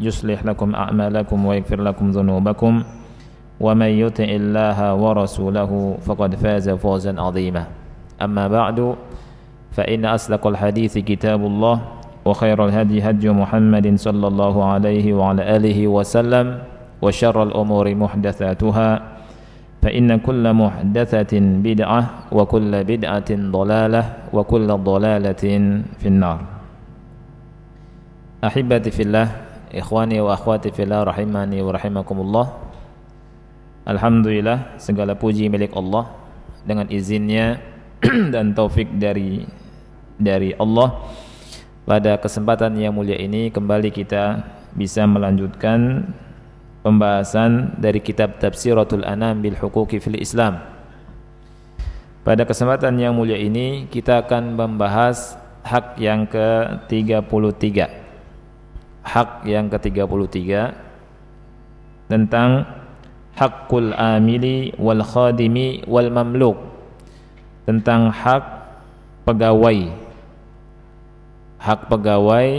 يصلح لكم أعمالكم ويغفر لكم ذنوبكم ومن يطع الله ورسوله فقد فاز فوزا عظيما أما بعد فإن أصدق الحديث كتاب الله وخير الهدي هدي محمد صلى الله عليه وعلى آله وسلم وشر الأمور محدثاتها فإن كل محدثة بدعة وكل بدعة ضلالة وكل ضلالة في النار أحبتي في الله Ikhwani wa akhwati fillah rahimani wa rahimakumullah. Alhamdulillah segala puji milik Allah dengan izinnya dan taufik dari dari Allah. Pada kesempatan yang mulia ini kembali kita bisa melanjutkan pembahasan dari kitab Tafsiratul Anam bil Huquqi fil Islam. Pada kesempatan yang mulia ini kita akan membahas hak yang ke-33 hak yang ke-33 tentang hakul amili wal khadimi wal mamluk tentang hak pegawai hak pegawai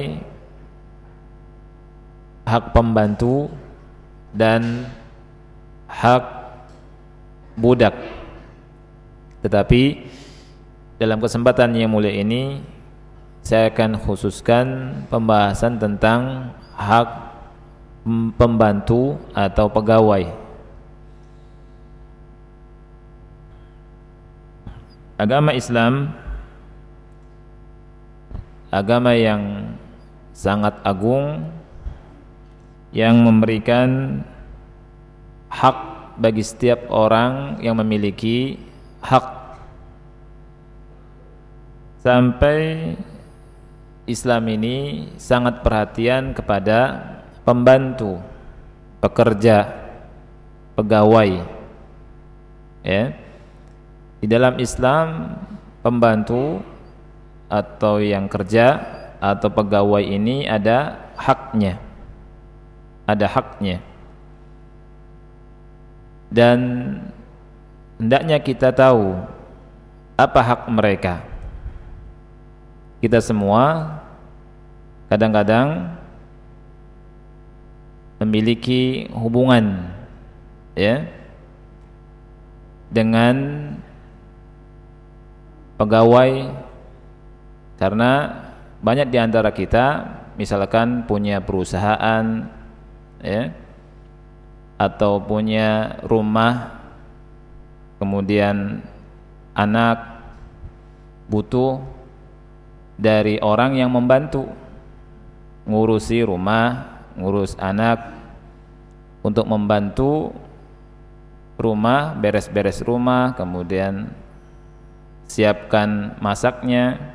hak pembantu dan hak budak tetapi dalam kesempatan yang mulia ini saya akan khususkan pembahasan tentang hak pembantu atau pegawai. Agama Islam agama yang sangat agung yang memberikan hak bagi setiap orang yang memiliki hak sampai Islam ini sangat perhatian kepada pembantu, pekerja, pegawai. Ya. Di dalam Islam pembantu atau yang kerja atau pegawai ini ada haknya. Ada haknya. Dan hendaknya kita tahu apa hak mereka kita semua kadang-kadang memiliki hubungan ya dengan pegawai karena banyak di antara kita misalkan punya perusahaan ya atau punya rumah kemudian anak butuh dari orang yang membantu ngurusi rumah, ngurus anak untuk membantu rumah, beres-beres rumah, kemudian siapkan masaknya,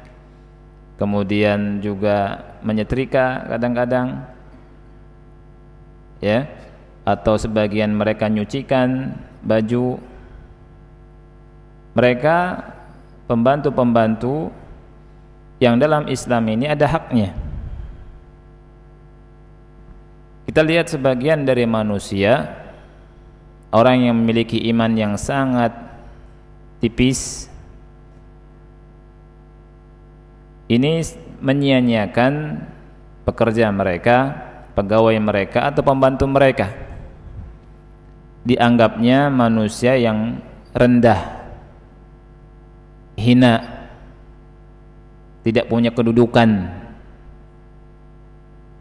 kemudian juga menyetrika kadang-kadang ya atau sebagian mereka nyucikan baju mereka pembantu-pembantu yang dalam Islam ini ada haknya. Kita lihat sebagian dari manusia orang yang memiliki iman yang sangat tipis ini menyia-nyiakan pekerja mereka, pegawai mereka atau pembantu mereka. Dianggapnya manusia yang rendah, hina, tidak punya kedudukan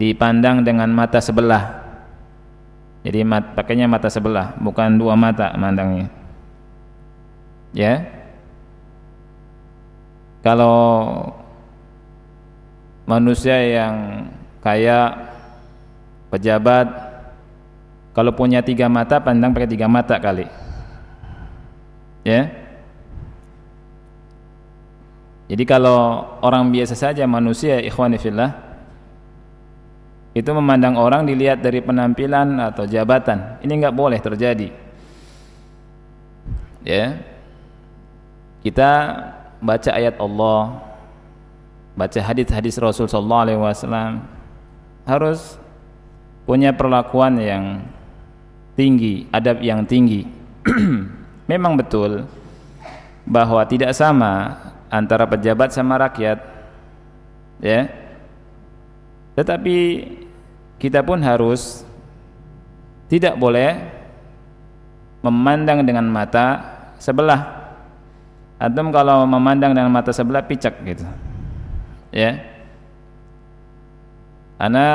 dipandang dengan mata sebelah jadi mat, pakainya mata sebelah bukan dua mata mandangnya ya kalau manusia yang kaya pejabat kalau punya tiga mata pandang pakai tiga mata kali ya jadi kalau orang biasa saja manusia ikhwani fillah itu memandang orang dilihat dari penampilan atau jabatan. Ini enggak boleh terjadi. Ya. Kita baca ayat Allah, baca hadis-hadis Rasul sallallahu alaihi wasallam harus punya perlakuan yang tinggi, adab yang tinggi. Memang betul bahwa tidak sama antara pejabat sama rakyat ya tetapi kita pun harus tidak boleh memandang dengan mata sebelah atau kalau memandang dengan mata sebelah picak gitu ya karena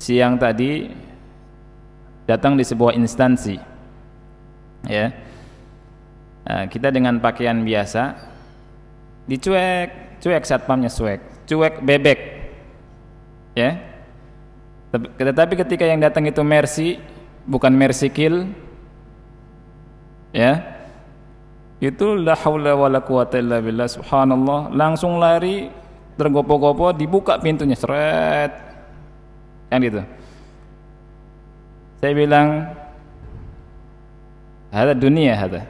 siang tadi datang di sebuah instansi ya nah, kita dengan pakaian biasa dicuek cuek satpamnya cuek cuek bebek ya tetapi ketika yang datang itu mercy bukan mercy kill ya itu la haula wala quwata illa billah subhanallah langsung lari tergopoh-gopoh dibuka pintunya seret kan gitu saya bilang ada dunia ada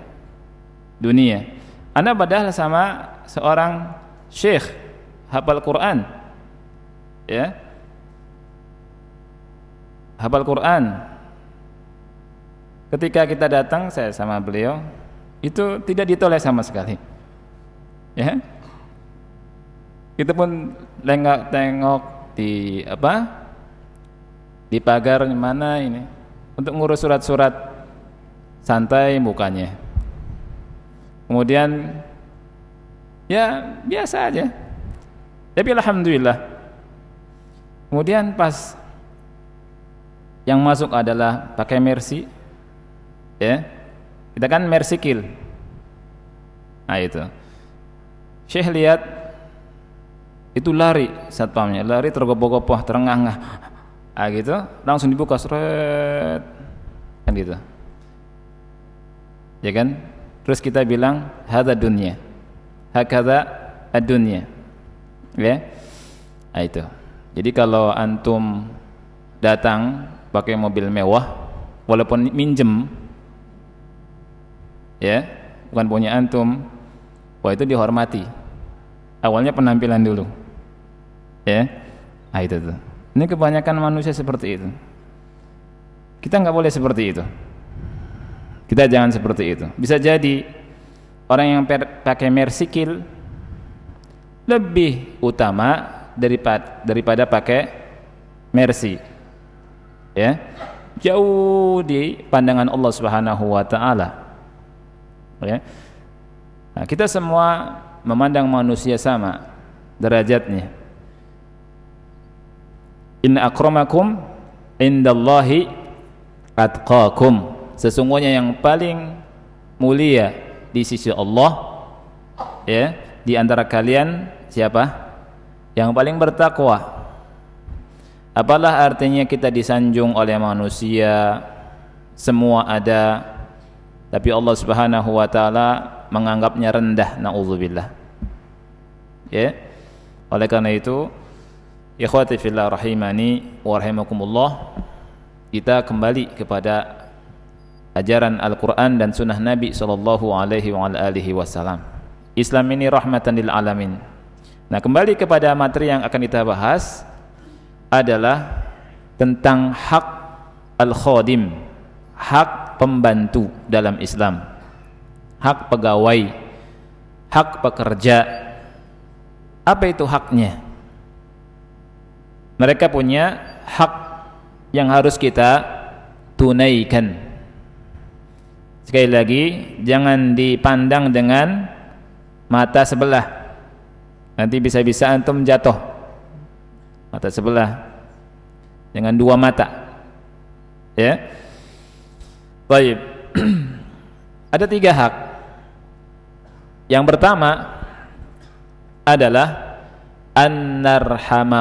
dunia anda padahal sama seorang syekh hafal Quran ya hafal Quran ketika kita datang saya sama beliau itu tidak ditoleh sama sekali ya kita pun tengok-tengok di apa di pagar mana ini untuk ngurus surat-surat santai mukanya kemudian ya biasa aja tapi alhamdulillah kemudian pas yang masuk adalah pakai mercy ya kita kan mercy kill nah itu Syekh lihat itu lari satpamnya lari tergopoh-gopoh terengah-engah ah gitu langsung dibuka seret kan gitu ya kan terus kita bilang hada dunia hakada adunya Ya. Nah, itu. Jadi kalau antum datang pakai mobil mewah walaupun minjem ya, bukan punya antum, wah itu dihormati. Awalnya penampilan dulu. Ya. Nah, itu tuh. Ini kebanyakan manusia seperti itu. Kita nggak boleh seperti itu. Kita jangan seperti itu. Bisa jadi orang yang pakai mersikil lebih utama daripada daripada pakai mercy ya jauh di pandangan Allah Subhanahu wa taala ya nah, kita semua memandang manusia sama derajatnya in akramakum indallahi atqakum sesungguhnya yang paling mulia di sisi Allah ya di antara kalian siapa yang paling bertakwa apalah artinya kita disanjung oleh manusia semua ada tapi Allah Subhanahu wa taala menganggapnya rendah naudzubillah ya oleh karena itu ikhwati fillah rahimani wa rahimakumullah kita kembali kepada ajaran Al-Quran dan sunnah Nabi Shallallahu Alaihi Wasallam. Islam ini rahmatan lil alamin. Nah kembali kepada materi yang akan kita bahas adalah tentang hak al-khadim, hak pembantu dalam Islam, hak pegawai, hak pekerja. Apa itu haknya? Mereka punya hak yang harus kita tunaikan sekali lagi jangan dipandang dengan mata sebelah nanti bisa-bisa antum jatuh mata sebelah dengan dua mata ya baik ada tiga hak yang pertama adalah an ah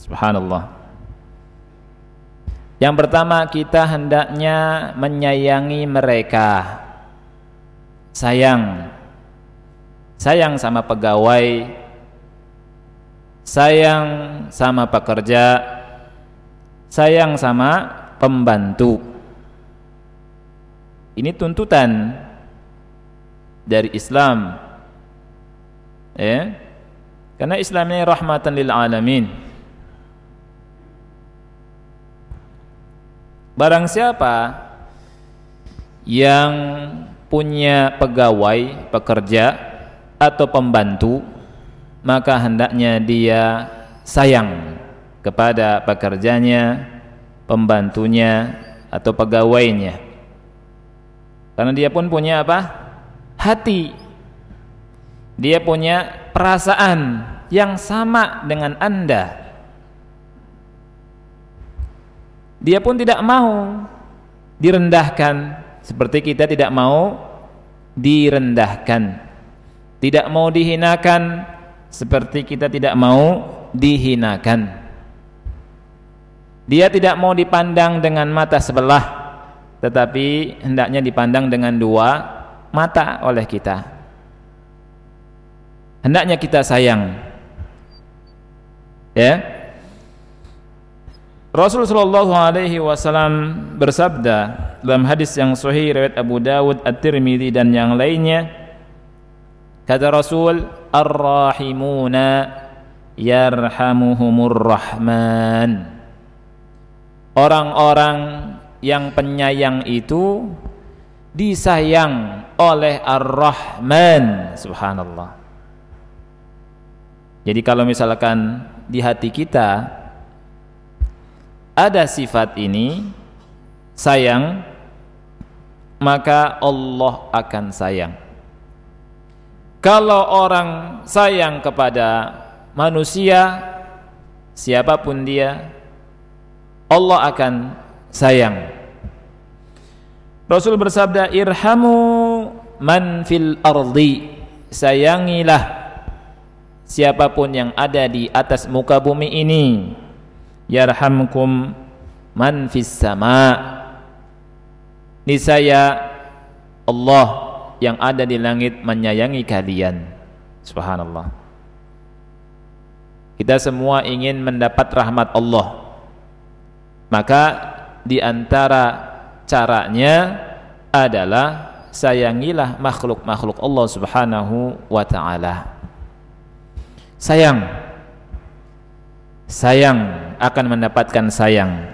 subhanallah yang pertama kita hendaknya menyayangi mereka. Sayang. Sayang sama pegawai. Sayang sama pekerja. Sayang sama pembantu. Ini tuntutan dari Islam. Ya. Karena Islam ini rahmatan lil alamin. Barang siapa yang punya pegawai, pekerja atau pembantu, maka hendaknya dia sayang kepada pekerjanya, pembantunya atau pegawainya. Karena dia pun punya apa? Hati. Dia punya perasaan yang sama dengan Anda dia pun tidak mau direndahkan seperti kita tidak mau direndahkan tidak mau dihinakan seperti kita tidak mau dihinakan dia tidak mau dipandang dengan mata sebelah tetapi hendaknya dipandang dengan dua mata oleh kita hendaknya kita sayang ya Rasul sallallahu alaihi wasallam bersabda dalam hadis yang sahih riwayat Abu Dawud, At-Tirmizi dan yang lainnya kata Rasul ar-rahimuna yarhamuhumur rahman Orang-orang yang penyayang itu disayang oleh Ar-Rahman subhanallah. Jadi kalau misalkan di hati kita ada sifat ini sayang maka Allah akan sayang kalau orang sayang kepada manusia siapapun dia Allah akan sayang Rasul bersabda irhamu man fil ardi sayangilah siapapun yang ada di atas muka bumi ini yarhamkum man fis sama niscaya Allah yang ada di langit menyayangi kalian subhanallah kita semua ingin mendapat rahmat Allah maka di antara caranya adalah sayangilah makhluk-makhluk Allah Subhanahu wa taala. Sayang sayang akan mendapatkan sayang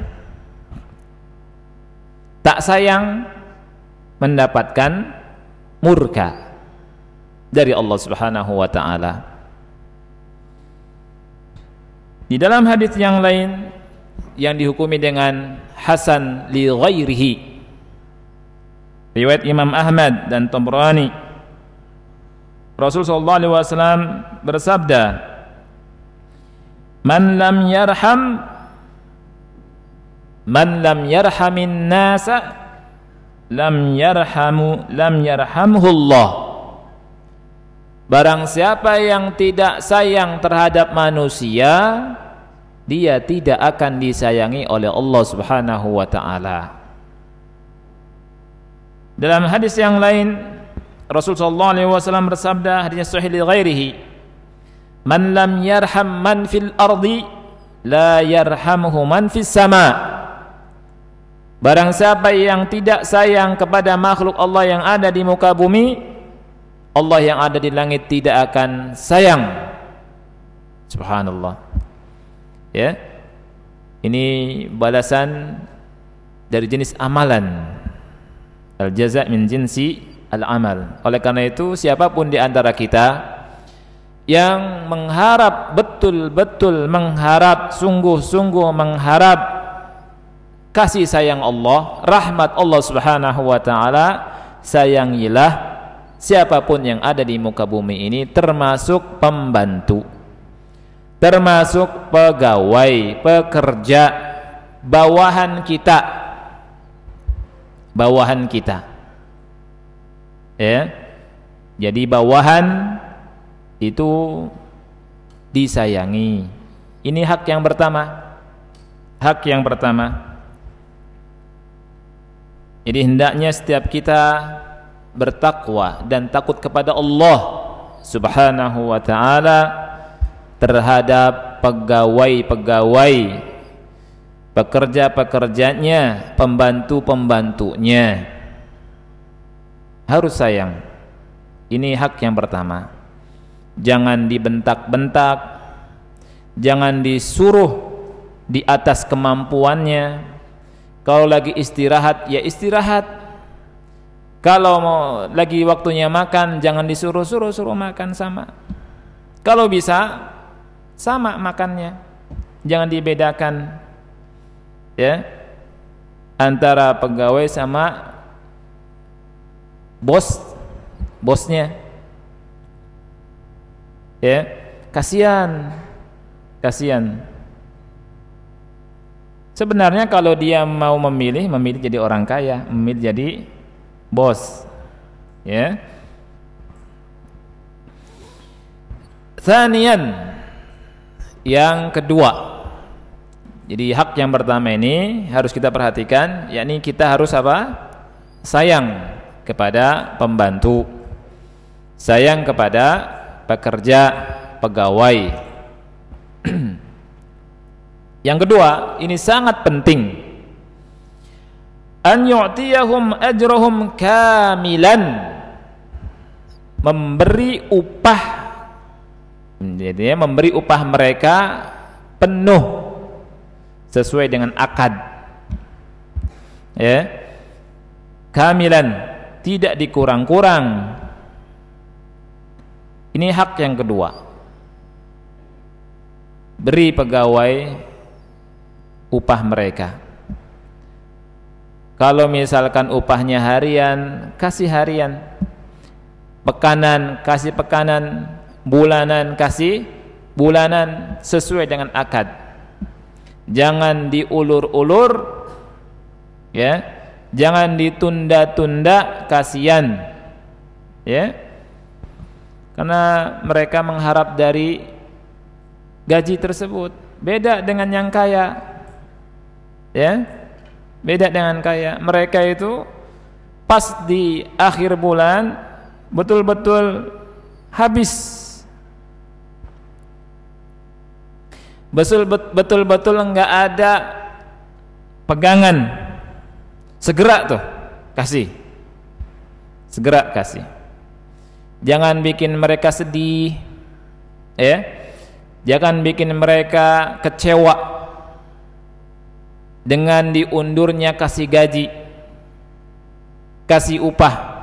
tak sayang mendapatkan murka dari Allah Subhanahu wa taala di dalam hadis yang lain yang dihukumi dengan hasan li ghairihi riwayat Imam Ahmad dan Tabrani Rasulullah sallallahu bersabda Man lam yarham Man lam yarhamin nasa lam yarhamu lam yarhamhullah Barang siapa yang tidak sayang terhadap manusia dia tidak akan disayangi oleh Allah Subhanahu wa taala Dalam hadis yang lain Rasulullah SAW bersabda hadisnya sahih li ghairihi man lam yarham man fil ardi la yarhamhu man fis sama barang siapa yang tidak sayang kepada makhluk Allah yang ada di muka bumi Allah yang ada di langit tidak akan sayang subhanallah ya ini balasan dari jenis amalan al jaza min jinsi al amal oleh karena itu siapapun di antara kita yang mengharap betul-betul mengharap sungguh-sungguh mengharap kasih sayang Allah, rahmat Allah Subhanahu wa taala, sayangilah siapapun yang ada di muka bumi ini termasuk pembantu. Termasuk pegawai, pekerja bawahan kita. Bawahan kita. Ya. Jadi bawahan itu disayangi. Ini hak yang pertama. Hak yang pertama. Jadi hendaknya setiap kita bertakwa dan takut kepada Allah Subhanahu wa taala terhadap pegawai-pegawai pekerja-pekerjanya, pembantu-pembantunya. Harus sayang. Ini hak yang pertama jangan dibentak-bentak, jangan disuruh di atas kemampuannya. Kalau lagi istirahat, ya istirahat. Kalau mau lagi waktunya makan, jangan disuruh-suruh suruh makan sama. Kalau bisa sama makannya. Jangan dibedakan ya antara pegawai sama bos bosnya ya kasihan kasihan sebenarnya kalau dia mau memilih memilih jadi orang kaya memilih jadi bos ya Sanian yang kedua jadi hak yang pertama ini harus kita perhatikan yakni kita harus apa sayang kepada pembantu sayang kepada pekerja, pegawai. Yang kedua, ini sangat penting. An yu'tiyahum ajrahum kamilan. Memberi upah jadi memberi upah mereka penuh sesuai dengan akad. Ya. Kamilan, tidak dikurang-kurang ini hak yang kedua. Beri pegawai upah mereka. Kalau misalkan upahnya harian, kasih harian. Pekanan, kasih pekanan. Bulanan, kasih bulanan sesuai dengan akad. Jangan diulur-ulur ya. Jangan ditunda-tunda kasihan. Ya karena mereka mengharap dari gaji tersebut. Beda dengan yang kaya. Ya. Beda dengan kaya. Mereka itu pas di akhir bulan betul-betul habis. Betul-betul enggak ada pegangan. Segera tuh kasih. Segera kasih jangan bikin mereka sedih ya jangan bikin mereka kecewa dengan diundurnya kasih gaji kasih upah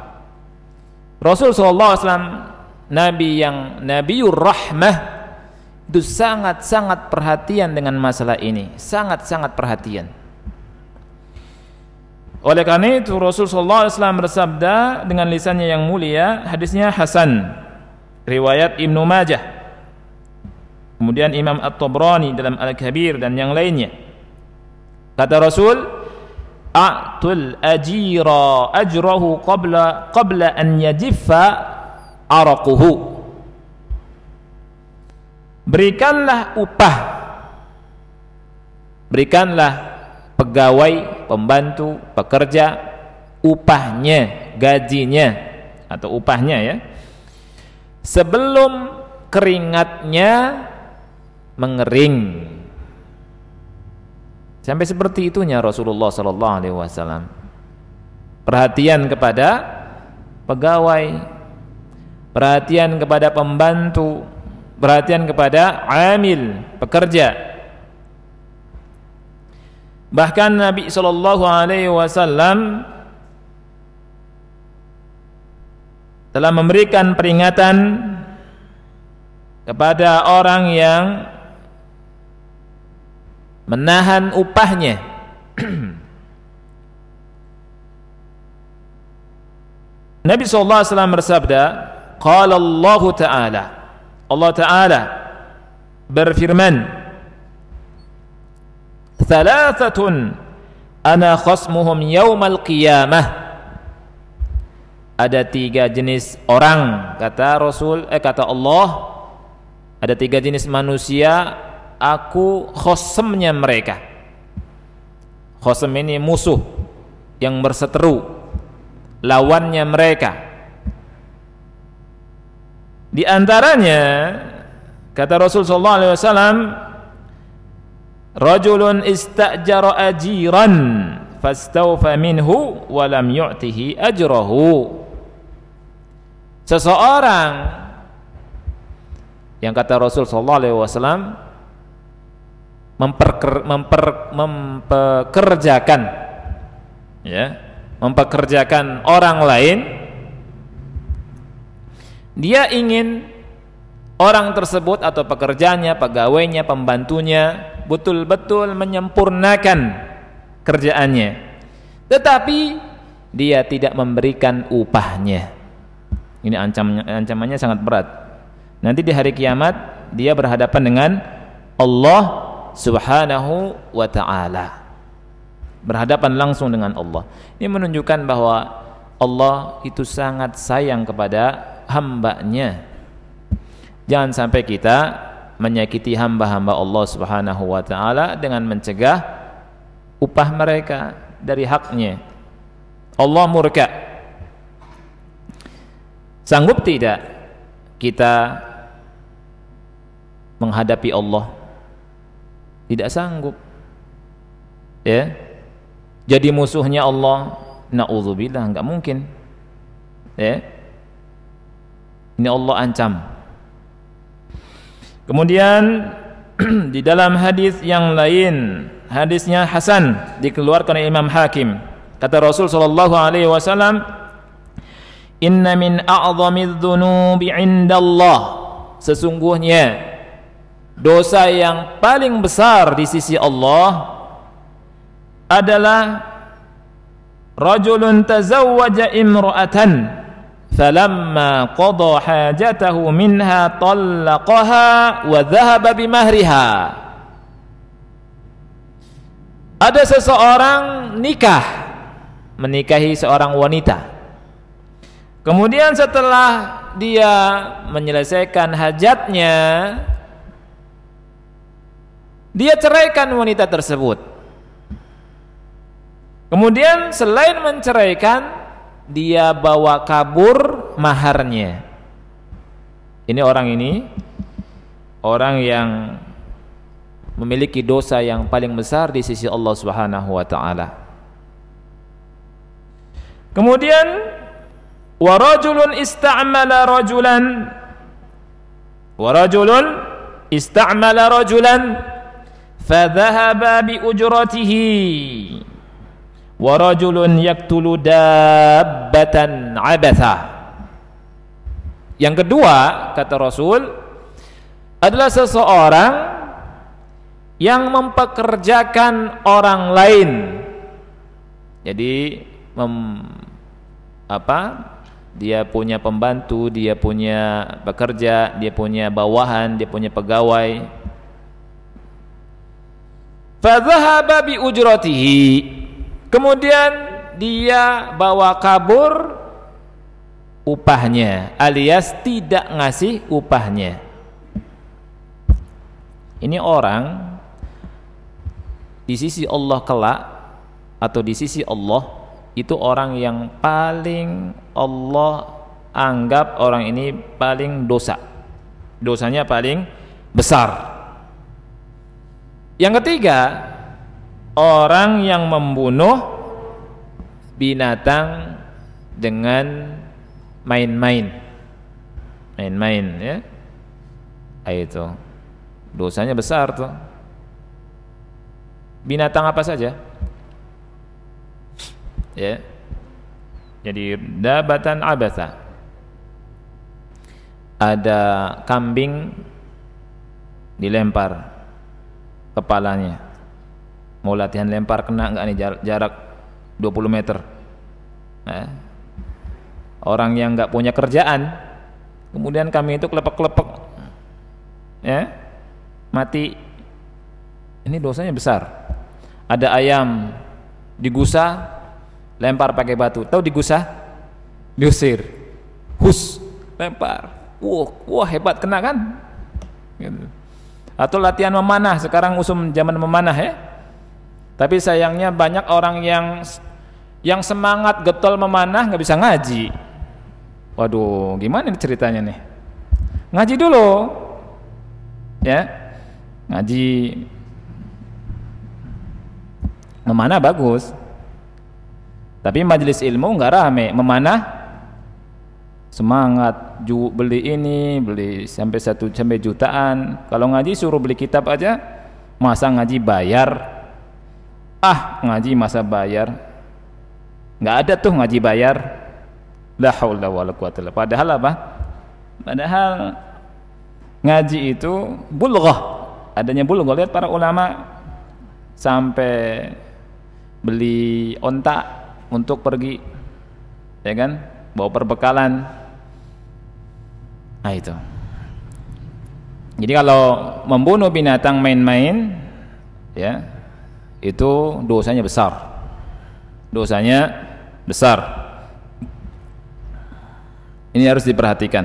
Rasul SAW Nabi yang Nabiur Rahmah itu sangat-sangat perhatian dengan masalah ini sangat-sangat perhatian oleh karena itu Rasulullah SAW bersabda dengan lisannya yang mulia, hadisnya Hasan, riwayat Ibnu Majah. Kemudian Imam At-Tabrani dalam Al-Kabir dan yang lainnya. Kata Rasul, "A'tul ajira ajrahu qabla qabla an yajiffa araquhu." Berikanlah upah. Berikanlah pegawai pembantu, pekerja, upahnya, gajinya atau upahnya ya. Sebelum keringatnya mengering. Sampai seperti itunya Rasulullah sallallahu alaihi wasallam. Perhatian kepada pegawai, perhatian kepada pembantu, perhatian kepada amil, pekerja Bahkan Nabi Shallallahu Alaihi Wasallam telah memberikan peringatan kepada orang yang menahan upahnya Nabi sallallahu alaihi wasallam bersabda qala Allah taala Allah taala berfirman thalathatun ana khasmuhum yaumal qiyamah ada tiga jenis orang kata Rasul eh kata Allah ada tiga jenis manusia aku khosemnya mereka khosem ini musuh yang berseteru lawannya mereka di antaranya kata Rasul sallallahu alaihi wasallam rajulun istajara ajiran fastawfa minhu wa lam yu'tihi ajrahu seseorang yang kata Rasul sallallahu alaihi wasallam memperker, memper, mempekerjakan ya mempekerjakan orang lain dia ingin orang tersebut atau pekerjaannya, pegawainya, pembantunya betul-betul menyempurnakan kerjaannya tetapi dia tidak memberikan upahnya ini ancamannya, ancamannya sangat berat nanti di hari kiamat dia berhadapan dengan Allah subhanahu wa ta'ala berhadapan langsung dengan Allah ini menunjukkan bahwa Allah itu sangat sayang kepada hambanya jangan sampai kita menyakiti hamba-hamba Allah Subhanahu wa taala dengan mencegah upah mereka dari haknya. Allah murka. Sanggup tidak kita menghadapi Allah? Tidak sanggup. Ya. Jadi musuhnya Allah, naudzubillah, enggak mungkin. Ya. Ini Allah ancam Kemudian di dalam hadis yang lain, hadisnya Hasan dikeluarkan oleh Imam Hakim. Kata Rasul sallallahu alaihi wasallam, "Inna min a'zami dzunubi 'inda Allah." Sesungguhnya dosa yang paling besar di sisi Allah adalah rajulun tazawwaja imra'atan falamma qada حَاجَتَهُ مِنْهَا talaqaha وَذَهَبَ بِمَهْرِهَا. ada seseorang nikah menikahi seorang wanita kemudian setelah dia menyelesaikan hajatnya dia ceraikan wanita tersebut kemudian selain menceraikan dia bawa kabur maharnya. Ini orang ini orang yang memiliki dosa yang paling besar di sisi Allah Subhanahu wa taala. Kemudian wa rajulun ista'mala rajulan wa rajulun ista'mala rajulan fadhahaba bi ujratihi wa rajulun yaqtulu dabbatan abatha yang kedua kata Rasul adalah seseorang yang mempekerjakan orang lain jadi mem, apa dia punya pembantu dia punya pekerja dia punya bawahan dia punya pegawai fadhahaba bi ujratihi Kemudian dia bawa kabur upahnya alias tidak ngasih upahnya. Ini orang di sisi Allah kelak atau di sisi Allah itu orang yang paling Allah anggap orang ini paling dosa. Dosanya paling besar. Yang ketiga, orang yang membunuh binatang dengan main-main main-main ya itu dosanya besar tuh binatang apa saja ya jadi dabatan abasa ada kambing dilempar kepalanya mau latihan lempar kena nggak nih jarak 20 meter nah, orang yang nggak punya kerjaan kemudian kami itu klepek klepek, ya mati ini dosanya besar ada ayam digusa lempar pakai batu tahu digusa diusir hus lempar wah wah hebat kena kan gitu. atau latihan memanah sekarang usum zaman memanah ya tapi sayangnya banyak orang yang yang semangat getol memanah nggak bisa ngaji. Waduh, gimana nih ceritanya nih? Ngaji dulu. Ya. Ngaji memanah bagus. Tapi majelis ilmu nggak rame, memanah semangat ju beli ini beli sampai satu sampai jutaan kalau ngaji suruh beli kitab aja masa ngaji bayar ah ngaji masa bayar nggak ada tuh ngaji bayar la haula wala quwata padahal apa padahal ngaji itu bulghah adanya bulghah lihat para ulama sampai beli onta untuk pergi ya kan bawa perbekalan nah itu jadi kalau membunuh binatang main-main ya itu dosanya besar dosanya besar ini harus diperhatikan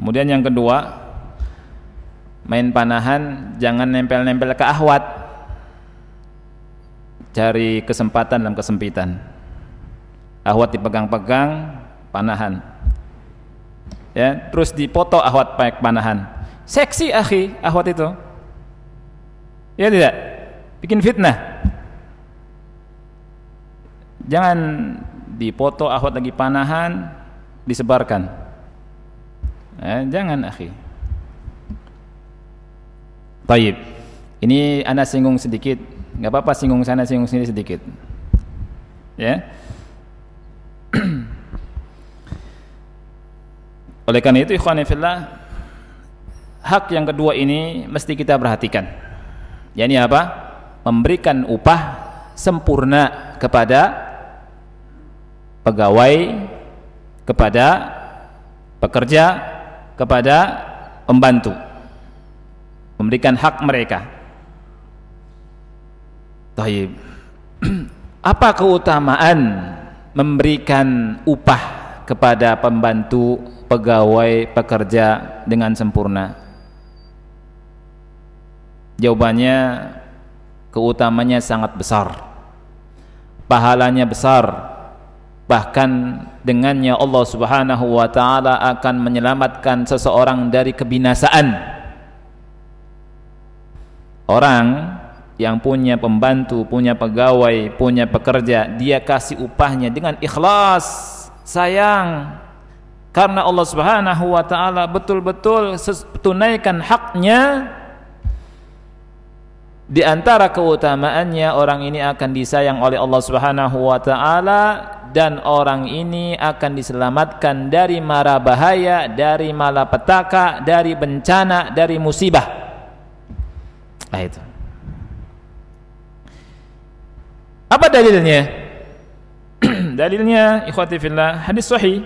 kemudian yang kedua main panahan jangan nempel-nempel ke ahwat cari kesempatan dalam kesempitan ahwat dipegang-pegang panahan ya terus dipoto ahwat pakai panahan seksi akhi ahwat itu ya tidak bikin fitnah jangan dipoto ahwat lagi panahan disebarkan eh, jangan akhi baik Ini anda singgung sedikit, nggak apa-apa singgung sana singgung sini sedikit, ya. Oleh karena itu, ikhwanifillah, hak yang kedua ini mesti kita perhatikan. ya ini apa? memberikan upah sempurna kepada pegawai, kepada pekerja, kepada pembantu. Memberikan hak mereka. Taib. Apa keutamaan memberikan upah kepada pembantu, pegawai, pekerja dengan sempurna? Jawabannya keutamanya sangat besar pahalanya besar bahkan dengannya Allah subhanahu wa ta'ala akan menyelamatkan seseorang dari kebinasaan orang yang punya pembantu, punya pegawai, punya pekerja dia kasih upahnya dengan ikhlas sayang karena Allah subhanahu wa ta'ala betul-betul tunaikan haknya di antara keutamaannya orang ini akan disayang oleh Allah Subhanahu wa taala dan orang ini akan diselamatkan dari mara bahaya, dari malapetaka, dari bencana, dari musibah. Nah itu. Apa dalilnya? dalilnya ikhwati fillah hadis sahih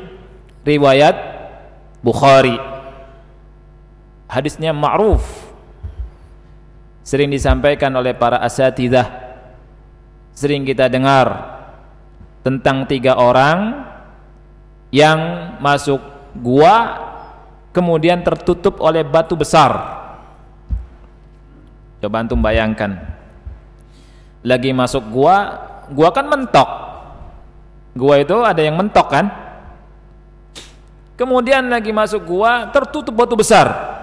riwayat Bukhari. Hadisnya ma'ruf sering disampaikan oleh para asatidah sering kita dengar tentang tiga orang yang masuk gua kemudian tertutup oleh batu besar coba antum bayangkan lagi masuk gua gua kan mentok gua itu ada yang mentok kan kemudian lagi masuk gua tertutup batu besar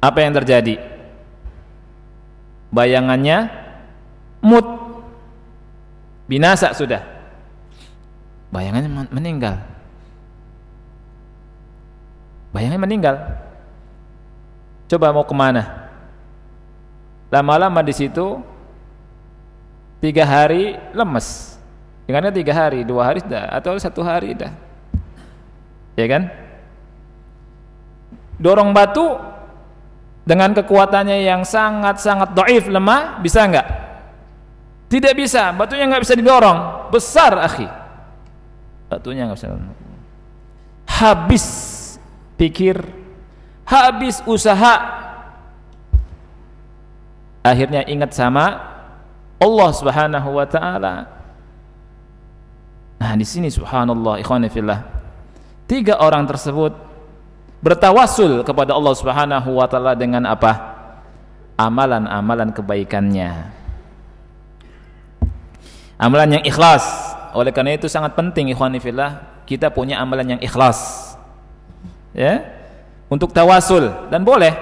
apa yang terjadi? Bayangannya mut binasa sudah. Bayangannya meninggal. Bayangannya meninggal. Coba mau kemana? Lama-lama di situ tiga hari lemes. Dengannya tiga hari, dua hari sudah, atau satu hari sudah. Ya kan? Dorong batu dengan kekuatannya yang sangat-sangat doif lemah bisa nggak? Tidak bisa, batunya nggak bisa didorong, besar akhi. Batunya nggak bisa. Didorong. Habis pikir, habis usaha. Akhirnya ingat sama Allah Subhanahu wa taala. Nah, di sini subhanallah ikhwan fillah. Tiga orang tersebut bertawasul kepada Allah Subhanahu wa taala dengan apa? amalan-amalan kebaikannya. Amalan yang ikhlas. Oleh karena itu sangat penting ikhwani fillah, kita punya amalan yang ikhlas. Ya. Untuk tawasul dan boleh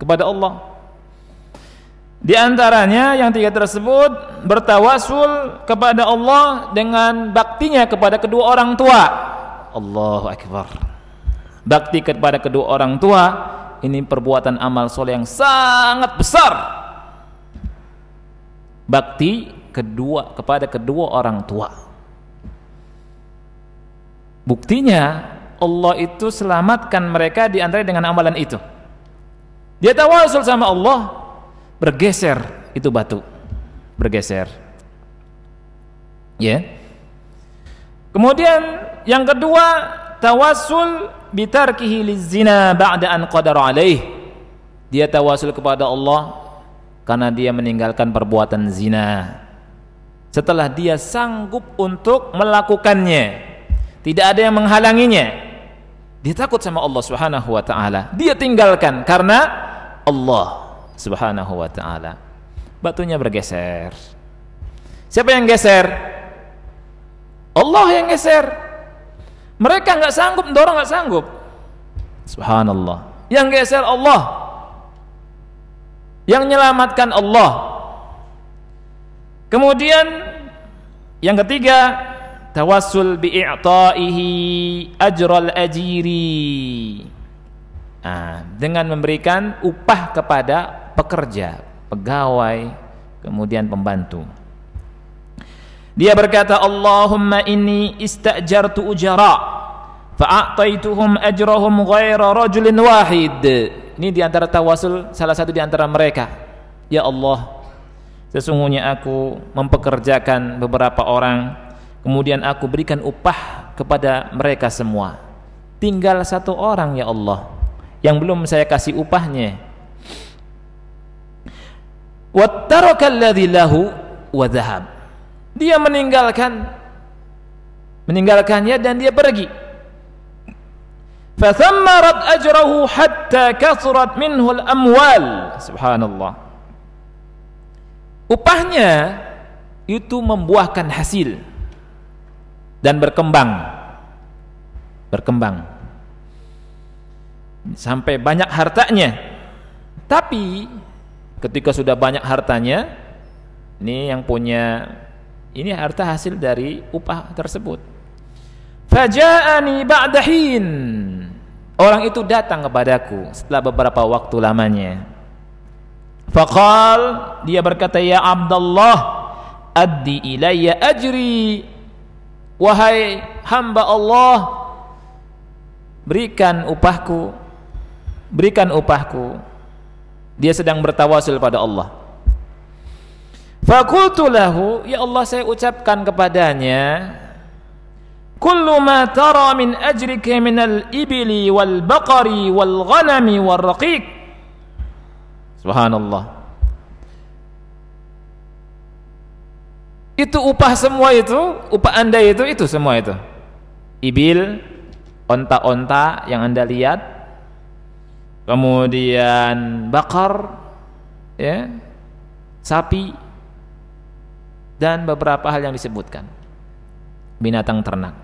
kepada Allah. Di antaranya yang tiga tersebut bertawasul kepada Allah dengan baktinya kepada kedua orang tua. Allahu akbar bakti kepada kedua orang tua ini perbuatan amal soleh yang sangat besar bakti kedua kepada kedua orang tua buktinya Allah itu selamatkan mereka di antara dengan amalan itu dia tawasul sama Allah bergeser itu batu bergeser ya yeah. kemudian yang kedua tawasul bitarkihi lizina ba'da an qadara alaih dia tawasul kepada Allah karena dia meninggalkan perbuatan zina setelah dia sanggup untuk melakukannya tidak ada yang menghalanginya dia takut sama Allah Subhanahu wa taala dia tinggalkan karena Allah Subhanahu wa taala batunya bergeser siapa yang geser Allah yang geser mereka nggak sanggup, dorong nggak sanggup. Subhanallah. Yang geser Allah. Yang menyelamatkan Allah. Kemudian yang ketiga, tawassul bi'i'ta'ihi ajral ajiri. Nah, dengan memberikan upah kepada pekerja, pegawai, kemudian pembantu. Dia berkata, Allahumma inni istajartu ujara fa'ataituhum ajrahum ghaira rajulin wahid. Ini di antara tawasul salah satu di antara mereka. Ya Allah, sesungguhnya aku mempekerjakan beberapa orang, kemudian aku berikan upah kepada mereka semua. Tinggal satu orang ya Allah yang belum saya kasih upahnya. Wattarakal lahu wa dia meninggalkan meninggalkannya dan dia pergi fathammarat ajrahu hatta kasurat minhu amwal subhanallah upahnya itu membuahkan hasil dan berkembang berkembang sampai banyak hartanya tapi ketika sudah banyak hartanya ini yang punya ini harta hasil dari upah tersebut. Faja'ani ba'dahin. Orang itu datang kepadaku setelah beberapa waktu lamanya. Faqal dia berkata ya Abdullah addi ilayya ajri wahai hamba Allah berikan upahku berikan upahku dia sedang bertawasul pada Allah Fakultulahu ya Allah saya ucapkan kepadanya Kullu ma tara min ajrika al ibili wal baqari wal ghanami wal raqiq Subhanallah Itu upah semua itu, upah anda itu, itu semua itu Ibil, onta-onta yang anda lihat Kemudian bakar ya, Sapi dan beberapa hal yang disebutkan. Binatang ternak.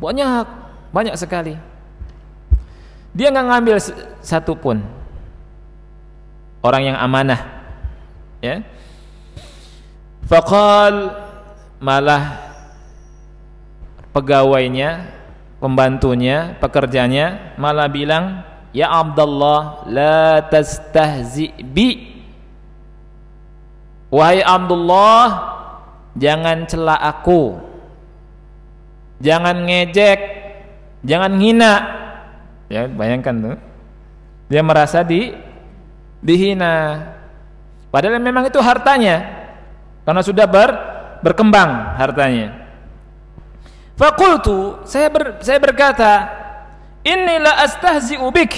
Banyak, banyak sekali. Dia nggak ngambil satu pun. Orang yang amanah. Ya. fakal malah pegawainya, pembantunya, pekerjanya malah bilang, "Ya Abdullah, la tastahzi bi." Wahai Abdullah, jangan cela aku. Jangan ngejek, jangan hina. Ya, bayangkan tuh. Dia merasa di dihina. Padahal memang itu hartanya. Karena sudah ber, berkembang hartanya. Fakultu, saya ber, saya berkata, inilah astahzi ubik.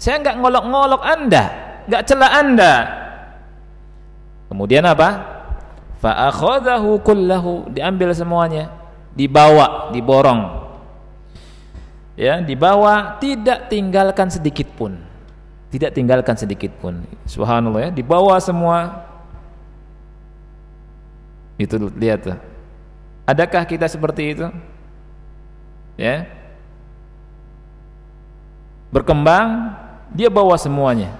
Saya enggak ngolok-ngolok Anda, enggak cela Anda. Kemudian apa? Fa'akhodahu kullahu diambil semuanya, dibawa, diborong. Ya, dibawa tidak tinggalkan sedikit pun. Tidak tinggalkan sedikit pun. Subhanallah ya, dibawa semua. Itu lihat tuh. Adakah kita seperti itu? Ya. Berkembang, dia bawa semuanya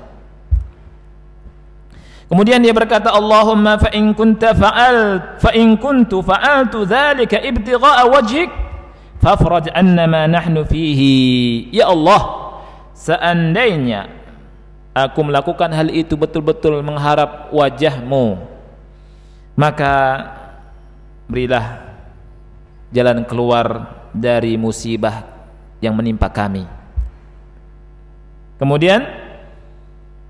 Kemudian dia berkata, Allahumma fa in kunta fa'al fa in kuntu fa'altu dzalika ibtigha'a wajhik fafraj anna ma nahnu fihi. Ya Allah, seandainya aku melakukan hal itu betul-betul mengharap wajahmu, maka berilah jalan keluar dari musibah yang menimpa kami. Kemudian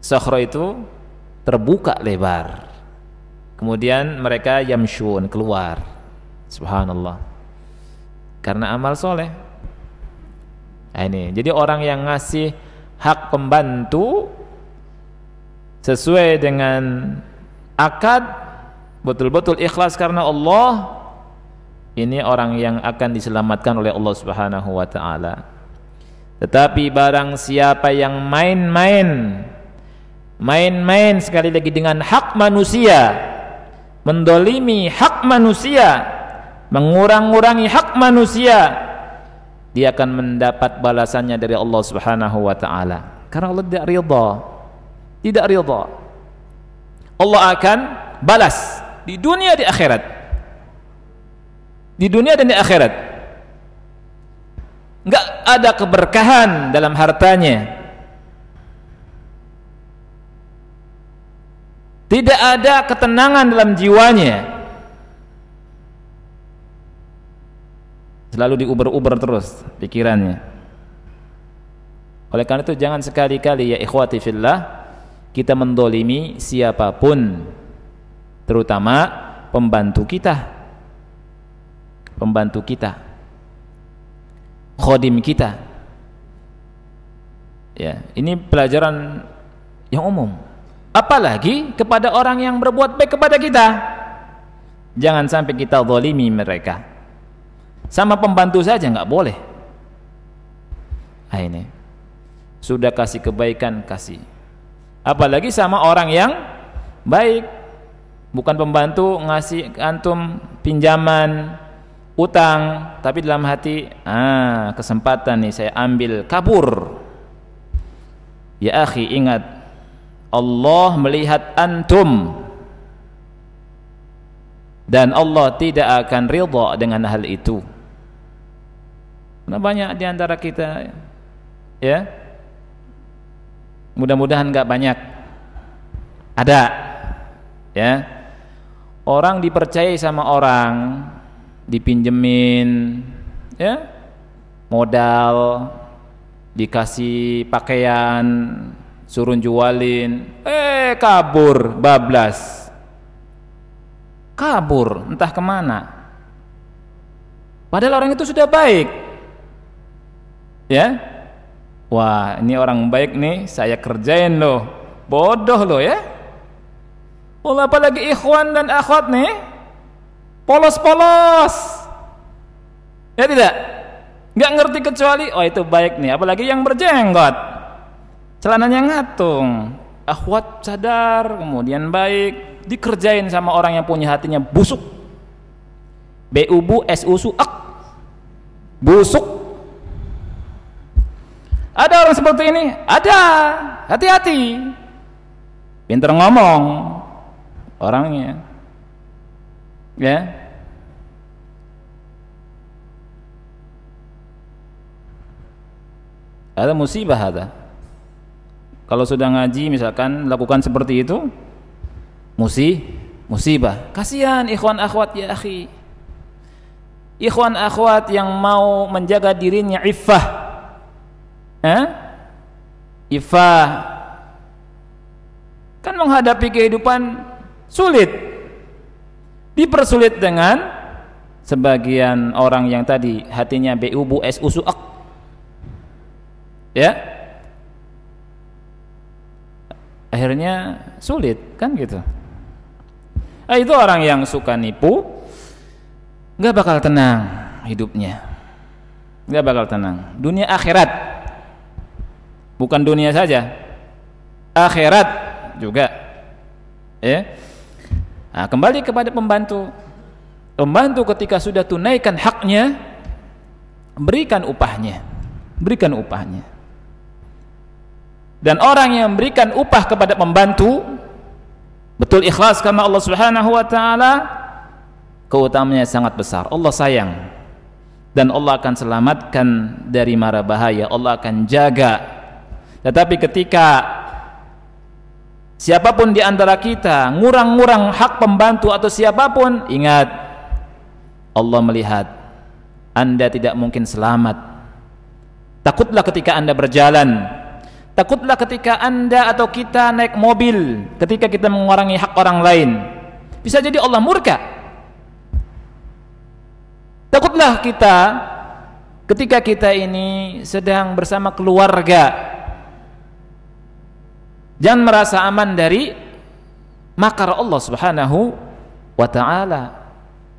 Sokhro itu terbuka lebar kemudian mereka yamshun keluar subhanallah karena amal soleh nah, ini jadi orang yang ngasih hak pembantu sesuai dengan akad betul-betul ikhlas karena Allah ini orang yang akan diselamatkan oleh Allah Subhanahu wa taala tetapi barang siapa yang main-main main-main sekali lagi dengan hak manusia mendolimi hak manusia mengurang-urangi hak manusia dia akan mendapat balasannya dari Allah Subhanahu wa taala karena Allah tidak ridha tidak ridha Allah akan balas di dunia di akhirat di dunia dan di akhirat enggak ada keberkahan dalam hartanya tidak ada ketenangan dalam jiwanya selalu diuber-uber terus pikirannya oleh karena itu jangan sekali-kali ya ikhwati fillah kita mendolimi siapapun terutama pembantu kita pembantu kita khodim kita ya ini pelajaran yang umum apalagi kepada orang yang berbuat baik kepada kita jangan sampai kita zalimi mereka sama pembantu saja nggak boleh nah ini sudah kasih kebaikan kasih apalagi sama orang yang baik bukan pembantu ngasih antum pinjaman utang tapi dalam hati ah kesempatan nih saya ambil kabur ya akhi ingat Allah melihat antum dan Allah tidak akan ridha dengan hal itu nah, banyak di antara kita ya mudah-mudahan enggak banyak ada ya orang dipercayai sama orang dipinjemin ya modal dikasih pakaian suruh jualin eh kabur bablas kabur entah kemana padahal orang itu sudah baik ya wah ini orang baik nih saya kerjain loh bodoh loh ya Allah apalagi ikhwan dan akhwat nih polos-polos ya tidak nggak ngerti kecuali oh itu baik nih apalagi yang berjenggot celananya ngatung akhwat sadar kemudian baik dikerjain sama orang yang punya hatinya busuk bu bubu su, suak busuk ada orang seperti ini ada hati-hati pinter ngomong orangnya ya ada musibah ada kalau sudah ngaji misalkan lakukan seperti itu musih musibah. Kasihan ikhwan akhwat ya akhi. Ikhwan akhwat yang mau menjaga dirinya iffah. Eh? Iffah. Kan menghadapi kehidupan sulit. Dipersulit dengan sebagian orang yang tadi hatinya bu bu su ya akhirnya sulit kan gitu nah, itu orang yang suka nipu nggak bakal tenang hidupnya nggak bakal tenang dunia akhirat bukan dunia saja akhirat juga ya nah, kembali kepada pembantu pembantu ketika sudah tunaikan haknya berikan upahnya berikan upahnya dan orang yang memberikan upah kepada pembantu betul ikhlas karena Allah Subhanahu wa taala keutamanya sangat besar Allah sayang dan Allah akan selamatkan dari mara bahaya Allah akan jaga tetapi ketika siapapun di antara kita ngurang-ngurang hak pembantu atau siapapun ingat Allah melihat anda tidak mungkin selamat takutlah ketika anda berjalan Takutlah ketika Anda atau kita naik mobil ketika kita mengurangi hak orang lain. Bisa jadi Allah murka. Takutlah kita ketika kita ini sedang bersama keluarga. Jangan merasa aman dari makar Allah Subhanahu wa taala.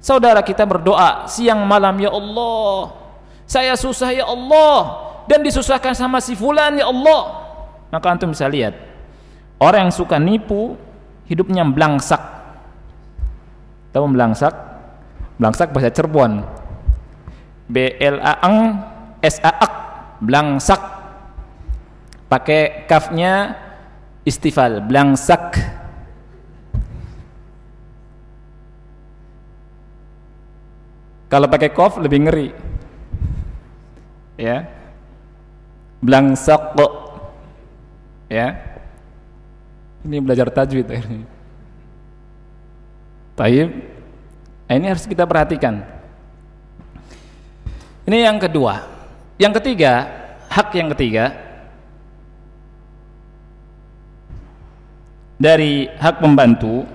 Saudara kita berdoa siang malam ya Allah. Saya susah ya Allah dan disusahkan sama si fulan ya Allah maka antum bisa lihat orang yang suka nipu hidupnya melangsak tahu melangsak melangsak bahasa Cirebon B L A N S A -ak, melangsak pakai kafnya istifal melangsak kalau pakai kof lebih ngeri ya belangsak kok ya ini belajar tajwid ini taib nah, ini harus kita perhatikan ini yang kedua yang ketiga hak yang ketiga dari hak pembantu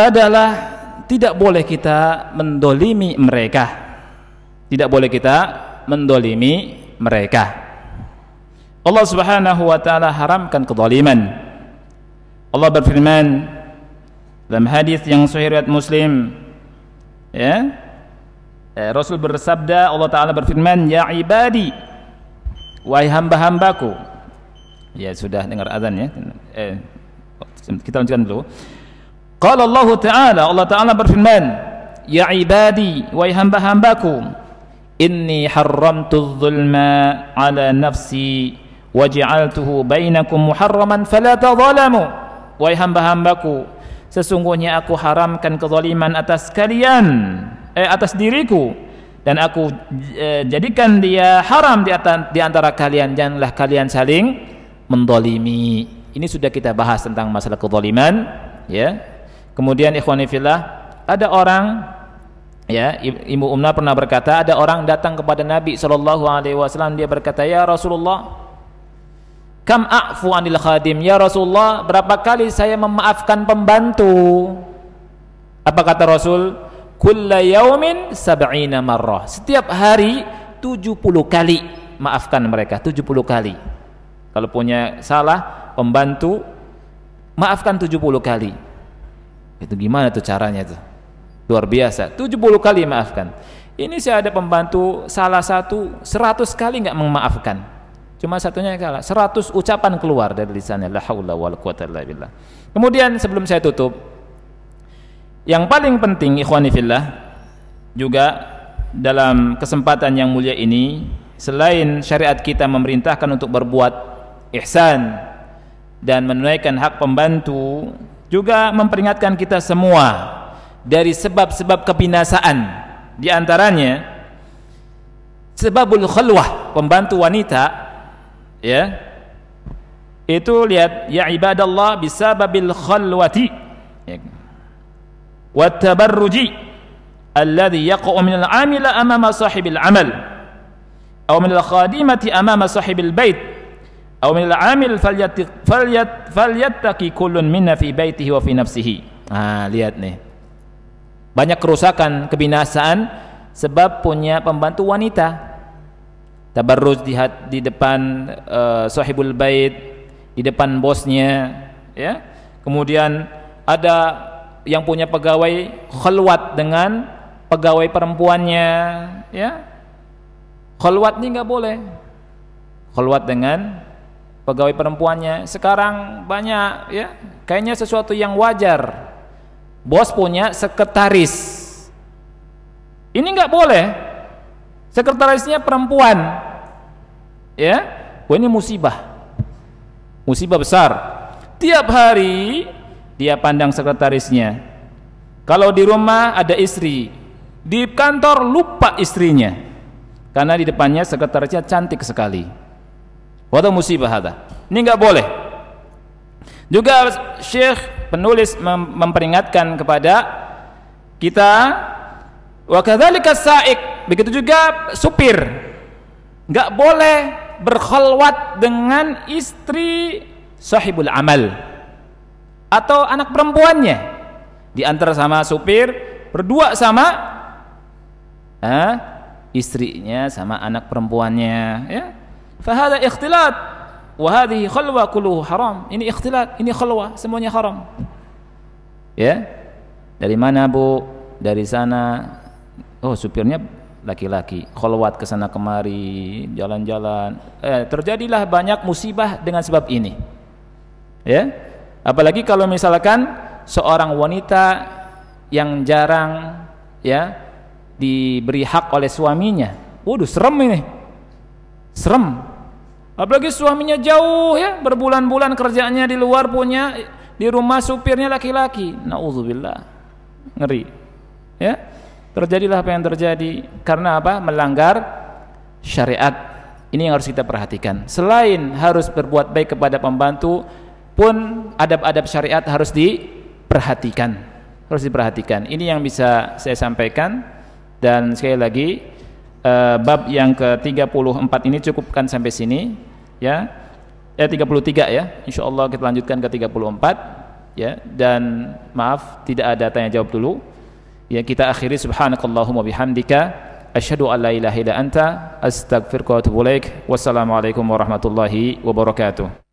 adalah tidak boleh kita mendolimi mereka tidak boleh kita mendolimi mereka Allah Subhanahu wa taala haramkan kezaliman. Allah berfirman dalam hadis yang sahih riwayat Muslim ya, ya Rasul bersabda Allah taala berfirman ya ibadi wahai hamba-hambaku ya sudah dengar azan ya eh, kita lanjutkan dulu Qala Allah taala Allah taala berfirman ya ibadi wahai hamba-hambaku inni haramtu dzulma ala nafsi waj'altuhu bainakum muharraman fala tadhalamu wahai hamba-hambaku sesungguhnya aku haramkan kezaliman atas kalian eh, atas diriku dan aku eh, jadikan dia haram di, atas, di antara kalian janganlah kalian saling mendolimi ini sudah kita bahas tentang masalah kezaliman ya kemudian ikhwan fillah ada orang Ya, Ibu Umna pernah berkata ada orang datang kepada Nabi Shallallahu alaihi wasallam dia berkata, "Ya Rasulullah, Kam a'fu anil khadim Ya Rasulullah berapa kali saya memaafkan pembantu Apa kata Rasul Kulla yaumin sab'ina marrah Setiap hari 70 kali Maafkan mereka 70 kali Kalau punya salah Pembantu Maafkan 70 kali Itu gimana tuh caranya tuh Luar biasa 70 kali maafkan Ini saya ada pembantu salah satu 100 kali nggak memaafkan Cuma satunya yang salah. 100 ucapan keluar dari lisannya la haula wala quwata illa billah. Kemudian sebelum saya tutup yang paling penting ikhwani juga dalam kesempatan yang mulia ini selain syariat kita memerintahkan untuk berbuat ihsan dan menunaikan hak pembantu juga memperingatkan kita semua dari sebab-sebab kebinasaan di antaranya sebabul khalwah pembantu wanita ya itu lihat ya ibadallah bisababil khalwati ya. tabarruji alladhi yaqa'u min al-amila amama sahibil amal aw min al-khadimati amama sahibil bait aw min al-amil falyattaqi kullun minna fi baitihi wa fi nafsihi ah lihat nih banyak kerusakan kebinasaan sebab punya pembantu wanita tabarruj di di depan uh, sahibul bait, di depan bosnya, ya. Kemudian ada yang punya pegawai khalwat dengan pegawai perempuannya, ya. Khalwat ini nggak boleh. Khalwat dengan pegawai perempuannya. Sekarang banyak ya, kayaknya sesuatu yang wajar. Bos punya sekretaris. Ini nggak boleh. Sekretarisnya perempuan ya wah ini musibah musibah besar tiap hari dia pandang sekretarisnya kalau di rumah ada istri di kantor lupa istrinya karena di depannya sekretarisnya cantik sekali wadah musibah ada ini nggak boleh juga Syekh penulis mem memperingatkan kepada kita wa kadzalika saik begitu juga supir nggak boleh berkholwat dengan istri sahibul amal atau anak perempuannya diantar sama supir berdua sama eh, istrinya sama anak perempuannya ya fahada ikhtilat wa khulwa khalwa kulluhu haram ini ikhtilat ini khulwa semuanya haram ya dari mana Bu dari sana oh supirnya laki-laki kholwat ke sana kemari jalan-jalan eh, terjadilah banyak musibah dengan sebab ini ya apalagi kalau misalkan seorang wanita yang jarang ya diberi hak oleh suaminya waduh serem ini serem apalagi suaminya jauh ya berbulan-bulan kerjanya di luar punya di rumah supirnya laki-laki nauzubillah ngeri ya terjadilah apa yang terjadi karena apa melanggar syariat ini yang harus kita perhatikan selain harus berbuat baik kepada pembantu pun adab-adab syariat harus diperhatikan harus diperhatikan ini yang bisa saya sampaikan dan sekali lagi uh, bab yang ke-34 ini cukupkan sampai sini ya eh 33 ya insyaallah kita lanjutkan ke 34 ya dan maaf tidak ada tanya jawab dulu yang kita akhiri subhanakallahumma bihamdika asyhadu an la ilaha illa anta astaghfiruka wa atubu ilaik wassalamu alaikum warahmatullahi wabarakatuh